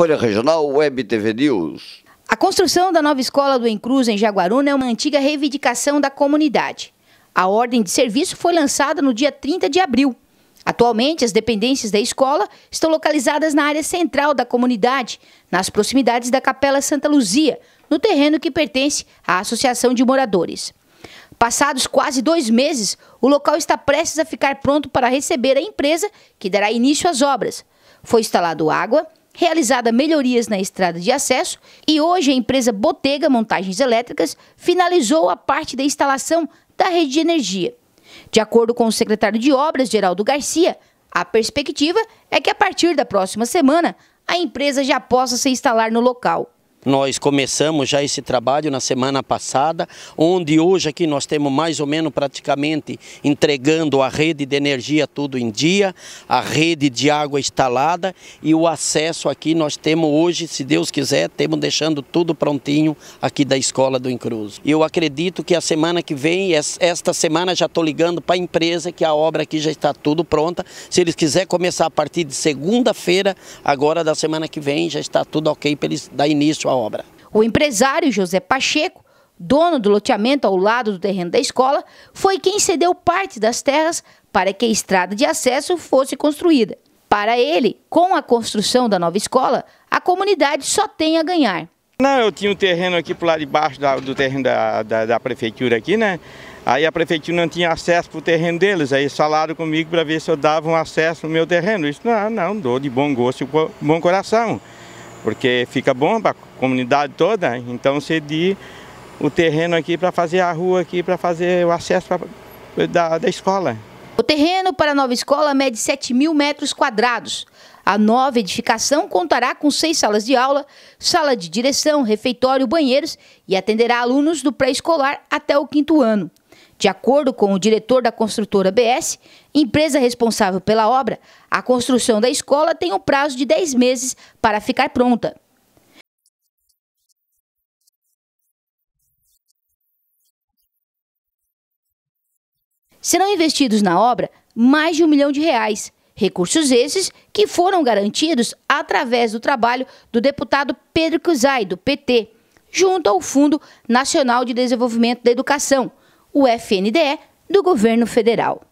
Folha Regional Web TV News. A construção da nova escola do Encruz em Jaguaruna é uma antiga reivindicação da comunidade. A ordem de serviço foi lançada no dia 30 de abril. Atualmente, as dependências da escola estão localizadas na área central da comunidade, nas proximidades da Capela Santa Luzia, no terreno que pertence à Associação de Moradores. Passados quase dois meses, o local está prestes a ficar pronto para receber a empresa que dará início às obras. Foi instalado água, realizada melhorias na estrada de acesso e hoje a empresa Botega Montagens Elétricas finalizou a parte da instalação da rede de energia. De acordo com o secretário de Obras, Geraldo Garcia, a perspectiva é que a partir da próxima semana a empresa já possa se instalar no local. Nós começamos já esse trabalho na semana passada, onde hoje aqui nós temos mais ou menos praticamente entregando a rede de energia tudo em dia, a rede de água instalada e o acesso aqui nós temos hoje, se Deus quiser, temos deixando tudo prontinho aqui da escola do Encruzo. Eu acredito que a semana que vem, esta semana já estou ligando para a empresa que a obra aqui já está tudo pronta. Se eles quiserem começar a partir de segunda-feira, agora da semana que vem, já está tudo ok para eles dar início sua obra. O empresário José Pacheco, dono do loteamento ao lado do terreno da escola, foi quem cedeu parte das terras para que a estrada de acesso fosse construída. Para ele, com a construção da nova escola, a comunidade só tem a ganhar. Não, eu tinha um terreno aqui para lá debaixo da, do terreno da, da, da, prefeitura aqui, né? Aí a prefeitura não tinha acesso para o terreno deles, aí falaram comigo para ver se eu dava um acesso no meu terreno. Isso não, não, dou de bom gosto e bom coração porque fica bom para a comunidade toda. Então cedi o terreno aqui para fazer a rua aqui, para fazer o acesso pra, da, da escola. O terreno para a nova escola mede 7 mil metros quadrados. A nova edificação contará com seis salas de aula, sala de direção, refeitório, banheiros e atenderá alunos do pré-escolar até o quinto ano. De acordo com o diretor da construtora BS, empresa responsável pela obra, a construção da escola tem um prazo de 10 meses para ficar pronta. Serão investidos na obra mais de um milhão de reais. Recursos esses que foram garantidos através do trabalho do deputado Pedro Cusai, do PT, junto ao Fundo Nacional de Desenvolvimento da Educação, o FNDE do governo federal.